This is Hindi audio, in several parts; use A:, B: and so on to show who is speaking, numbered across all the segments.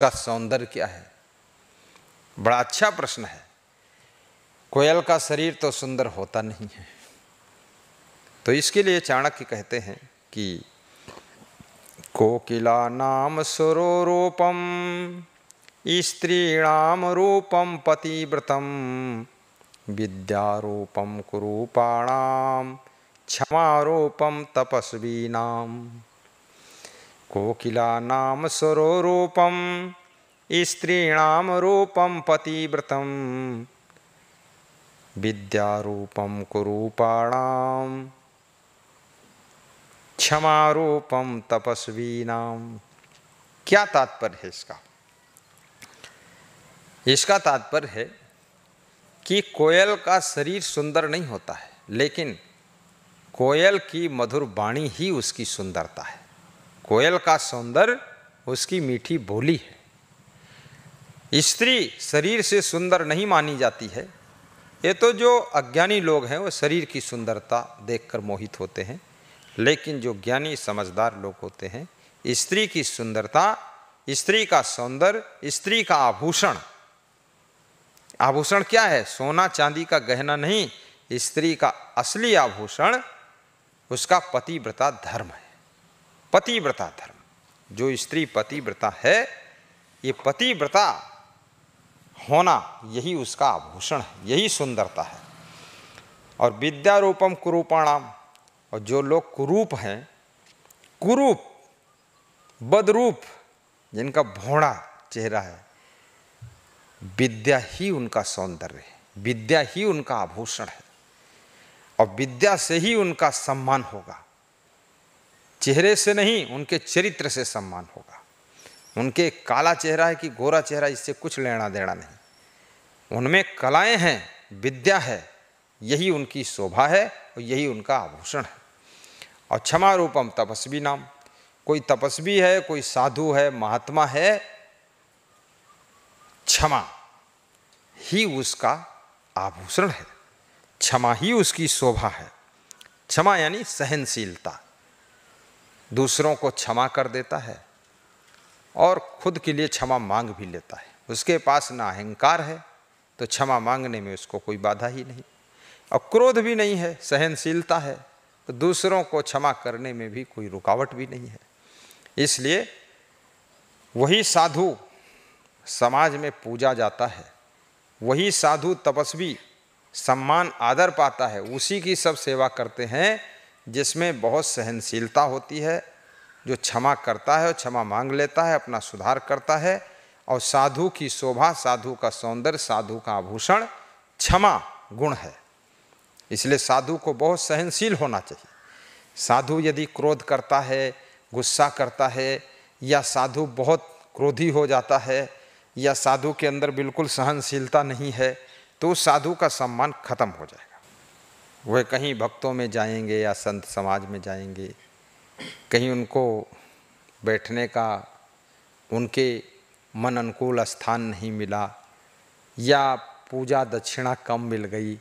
A: का सौंदर्य क्या है बड़ा अच्छा प्रश्न है कोयल का शरीर तो सुंदर होता नहीं है तो इसके लिए चाणक्य कहते हैं कि कोकिला नाम स्त्री स्त्रीणाम रूपम पतिव्रतम रूपम कुरूपाणाम क्षमारूपम नाम कोकिलानां सरोरूपं स्त्रीणाम रूपम पतिव्रतम विद्यारूपम कुरूपाणाम क्षमारूपम तपस्वी नाम क्या तात्पर्य है इसका इसका तात्पर्य है कि कोयल का शरीर सुंदर नहीं होता है लेकिन कोयल की मधुर वाणी ही उसकी सुंदरता है कोयल का सौंदर्य उसकी मीठी बोली है स्त्री शरीर से सुंदर नहीं मानी जाती है ये तो जो अज्ञानी लोग हैं वो शरीर की सुंदरता देखकर मोहित होते हैं लेकिन जो ज्ञानी समझदार लोग होते हैं स्त्री की सुंदरता स्त्री का सौंदर्य स्त्री का आभूषण आभूषण क्या है सोना चांदी का गहना नहीं स्त्री का असली आभूषण उसका पतिव्रता धर्म है पतिव्रता धर्म जो स्त्री पतिव्रता है ये पतिव्रता होना यही उसका आभूषण है यही सुंदरता है और विद्यारूपम कुरूपाणाम और जो लोग कुरूप हैं कुरूप बदरूप जिनका भोड़ा चेहरा है विद्या ही उनका सौंदर्य है विद्या ही उनका आभूषण है और विद्या से ही उनका सम्मान होगा चेहरे से नहीं उनके चरित्र से सम्मान होगा उनके काला चेहरा है कि गोरा चेहरा इससे कुछ लेना देना नहीं उनमें कलाएं हैं विद्या है यही उनकी शोभा है और यही उनका आभूषण है और क्षमा रूपम तपस्वी नाम कोई तपस्वी है कोई साधु है महात्मा है क्षमा ही उसका आभूषण है क्षमा ही उसकी शोभा है क्षमा यानी सहनशीलता दूसरों को क्षमा कर देता है और खुद के लिए क्षमा मांग भी लेता है उसके पास ना अहंकार है तो क्षमा मांगने में उसको कोई बाधा ही नहीं और क्रोध भी नहीं है सहनशीलता है तो दूसरों को क्षमा करने में भी कोई रुकावट भी नहीं है इसलिए वही साधु समाज में पूजा जाता है वही साधु तपस्वी सम्मान आदर पाता है उसी की सब सेवा करते हैं जिसमें बहुत सहनशीलता होती है जो क्षमा करता है और क्षमा मांग लेता है अपना सुधार करता है और साधु की शोभा साधु का सौंदर्य साधु का आभूषण क्षमा गुण है इसलिए साधु को बहुत सहनशील होना चाहिए साधु यदि क्रोध करता है गुस्सा करता है या साधु बहुत क्रोधी हो जाता है या साधु के अंदर बिल्कुल सहनशीलता नहीं है तो साधु का सम्मान खत्म हो जाए वह कहीं भक्तों में जाएंगे या संत समाज में जाएंगे कहीं उनको बैठने का उनके मन अनुकूल स्थान नहीं मिला या पूजा दक्षिणा कम मिल गई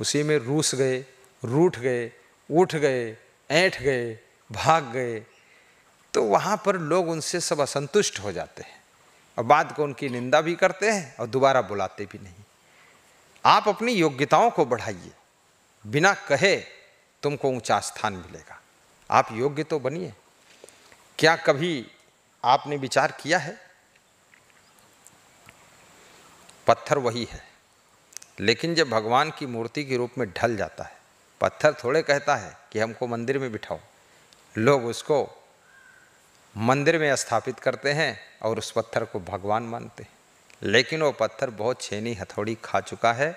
A: उसी में रूस गए रूठ गए उठ गए ऐठ गए भाग गए तो वहाँ पर लोग उनसे सब असंतुष्ट हो जाते हैं और बाद को उनकी निंदा भी करते हैं और दोबारा बुलाते भी नहीं आप अपनी योग्यताओं को बढ़ाइए बिना कहे तुमको ऊंचा स्थान मिलेगा आप योग्य तो बनिए क्या कभी आपने विचार किया है पत्थर वही है लेकिन जब भगवान की मूर्ति के रूप में ढल जाता है पत्थर थोड़े कहता है कि हमको मंदिर में बिठाओ लोग उसको मंदिर में स्थापित करते हैं और उस पत्थर को भगवान मानते हैं लेकिन वो पत्थर बहुत छेनी हथौड़ी खा चुका है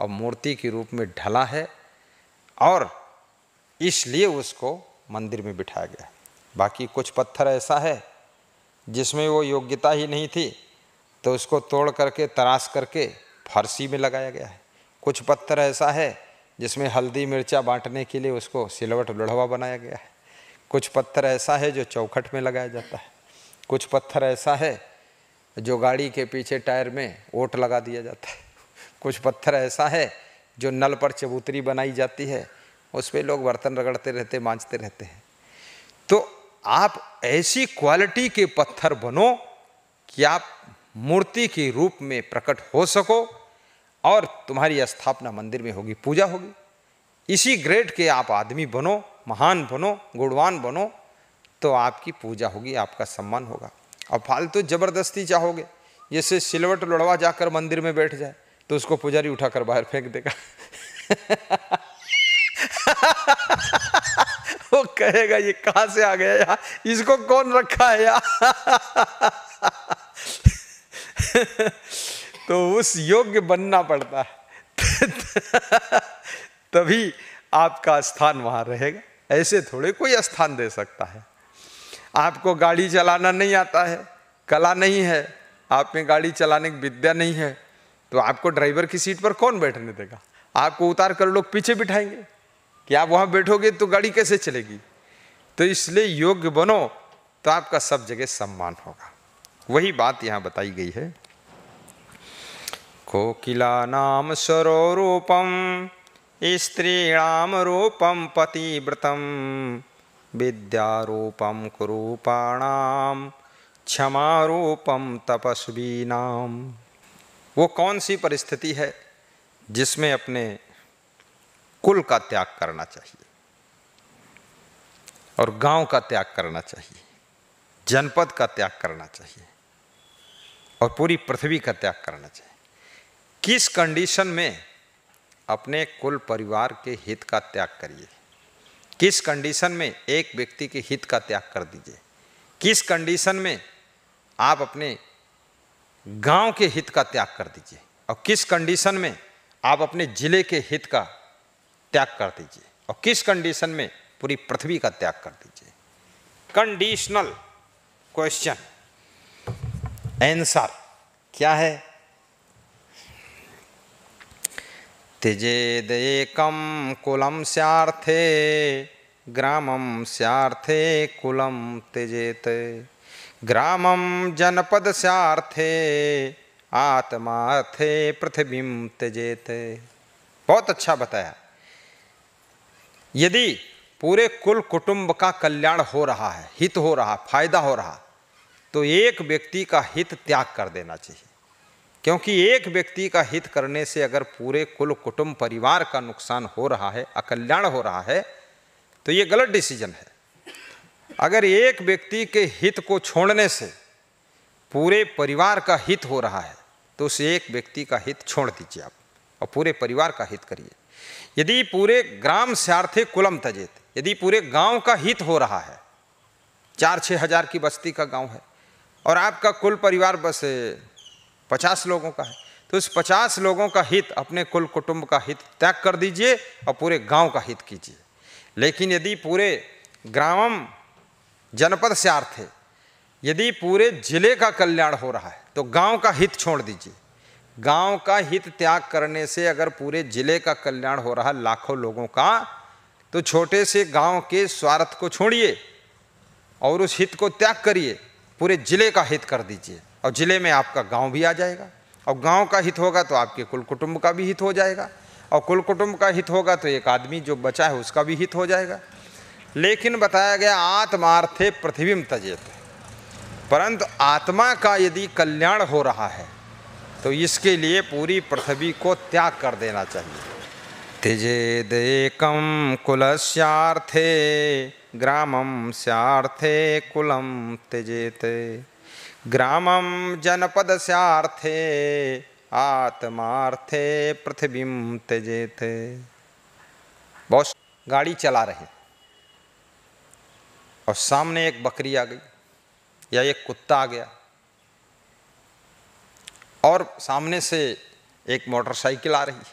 A: और मूर्ति के रूप में ढला है और इसलिए उसको मंदिर में बिठाया गया बाकी कुछ पत्थर ऐसा है जिसमें वो योग्यता ही नहीं थी तो उसको तोड़ करके तराश करके फारसी में लगाया गया है कुछ पत्थर ऐसा है जिसमें हल्दी मिर्चा बांटने के लिए उसको सिलवट लुढ़वा बनाया गया है कुछ पत्थर ऐसा है जो चौखट में लगाया जाता है कुछ पत्थर ऐसा है जो गाड़ी के पीछे टायर में ओट लगा दिया जाता है कुछ पत्थर ऐसा है जो नल पर चबूतरी बनाई जाती है उस पर लोग बर्तन रगड़ते रहते मांझते रहते हैं तो आप ऐसी क्वालिटी के पत्थर बनो कि आप मूर्ति के रूप में प्रकट हो सको और तुम्हारी स्थापना मंदिर में होगी पूजा होगी इसी ग्रेड के आप आदमी बनो महान बनो गुणवान बनो तो आपकी पूजा होगी आपका सम्मान होगा और फालतू तो जबरदस्ती चाहोगे जैसे सिलवट लुड़वा जाकर मंदिर में बैठ जाए तो उसको पुजारी उठाकर बाहर फेंक देगा वो कहेगा ये कहा से आ गया यार इसको कौन रखा है यार तो उस योग्य बनना पड़ता है तभी आपका स्थान वहां रहेगा ऐसे थोड़े कोई स्थान दे सकता है आपको गाड़ी चलाना नहीं आता है कला नहीं है आप में गाड़ी चलाने की विद्या नहीं है तो आपको ड्राइवर की सीट पर कौन बैठने देगा आपको उतार कर लोग पीछे बिठाएंगे कि आप वहां बैठोगे तो गाड़ी कैसे चलेगी तो इसलिए योग्य बनो तो आपका सब जगह सम्मान होगा वही बात यहाँ बताई गई है कोकिला नाम सरोपम स्त्रीणाम रूपम पतिव्रतम विद्यारूपम कुरूपाणाम क्षमारूपम नाम वो कौन सी परिस्थिति है जिसमें अपने कुल का त्याग करना चाहिए और गांव का त्याग करना चाहिए जनपद का त्याग करना चाहिए और पूरी पृथ्वी का त्याग करना चाहिए किस कंडीशन में अपने कुल परिवार के हित का त्याग करिए किस कंडीशन में एक व्यक्ति के हित का त्याग कर दीजिए किस कंडीशन में आप अपने गांव के हित का त्याग कर दीजिए और किस कंडीशन में आप अपने ज़िले के हित का त्याग कर दीजिए और किस कंडीशन में पूरी पृथ्वी का त्याग कर दीजिए कंडीशनल क्वेश्चन आंसर क्या है त्यजेदेकम कुलम स्यार्थे ग्रामम स्यार्थे कुलम त्यजेत जनपद ग्रामं आत्मा थे पृथ्वी त्यजेत बहुत अच्छा बताया यदि पूरे कुल कुटुंब का कल्याण हो रहा है हित हो रहा फायदा हो रहा तो एक व्यक्ति का हित त्याग कर देना चाहिए क्योंकि एक व्यक्ति का हित करने से अगर पूरे कुल कुटुंब परिवार का नुकसान हो रहा है अकल्याण हो रहा है तो ये गलत डिसीजन है अगर एक व्यक्ति के हित को छोड़ने से पूरे परिवार का हित हो रहा है तो उस एक व्यक्ति का हित छोड़ दीजिए आप और पूरे परिवार का हित करिए यदि पूरे ग्राम स्यार्थे कुलम तजेत यदि पूरे गांव का हित हो रहा है चार छः हज़ार की बस्ती का गांव है और आपका कुल परिवार बस पचास लोगों का है तो उस पचास लोगों का हित अपने कुल कुटुंब का हित त्याग कर दीजिए और पूरे गांव का हित कीजिए लेकिन यदि पूरे ग्राम जनपद से आर्थ है यदि पूरे जिले का कल्याण हो रहा है तो गांव का हित छोड़ दीजिए गांव का हित त्याग करने से अगर पूरे जिले का कल्याण हो रहा है लाखों लोगों का तो छोटे से गांव के स्वार्थ को छोड़िए और उस हित को त्याग करिए पूरे जिले का हित कर दीजिए और जिले में आपका गांव भी आ जाएगा और गांव का हित होगा तो आपके कुल कुटुंब का भी हित हो जाएगा और कुल कुटुंब का हित होगा तो एक आदमी जो बचा है उसका भी हित हो जाएगा लेकिन बताया गया आत्मार्थे पृथ्वी तजेत परंतु आत्मा का यदि कल्याण हो रहा है तो इसके लिए पूरी पृथ्वी को त्याग कर देना चाहिए त्यजेदेकम कुलस्यार्थे ग्रामम स्यार्थे कुलम त्यजेते ग्रामम जनपद स्यार्थे आत्मार्थे पृथ्वी त्यजेते बहुत गाड़ी चला रहे और सामने एक बकरी आ गई या एक कुत्ता आ गया और सामने से एक मोटरसाइकिल आ रही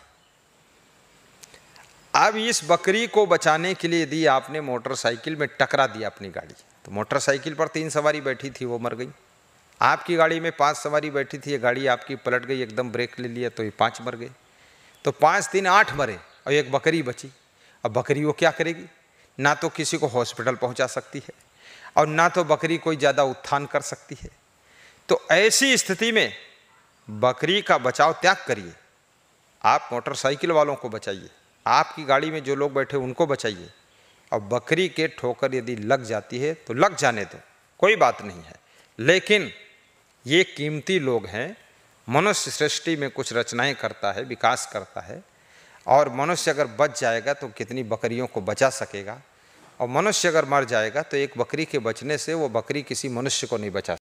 A: अब इस बकरी को बचाने के लिए दी आपने मोटरसाइकिल में टकरा दिया अपनी गाड़ी तो मोटरसाइकिल पर तीन सवारी बैठी थी वो मर गई आपकी गाड़ी में पांच सवारी बैठी थी ये गाड़ी आपकी पलट गई एकदम ब्रेक ले लिया तो ये पांच मर गए तो पांच तीन आठ मरे और एक बकरी बची अब बकरी वो क्या करेगी ना तो किसी को हॉस्पिटल पहुंचा सकती है और ना तो बकरी कोई ज़्यादा उत्थान कर सकती है तो ऐसी स्थिति में बकरी का बचाव त्याग करिए आप मोटरसाइकिल वालों को बचाइए आपकी गाड़ी में जो लोग बैठे उनको बचाइए और बकरी के ठोकर यदि लग जाती है तो लग जाने दो कोई बात नहीं है लेकिन ये कीमती लोग हैं मनुष्य सृष्टि में कुछ रचनाएं करता है विकास करता है और मनुष्य अगर बच जाएगा तो कितनी बकरियों को बचा सकेगा और मनुष्य अगर मर जाएगा तो एक बकरी के बचने से वो बकरी किसी मनुष्य को नहीं बचा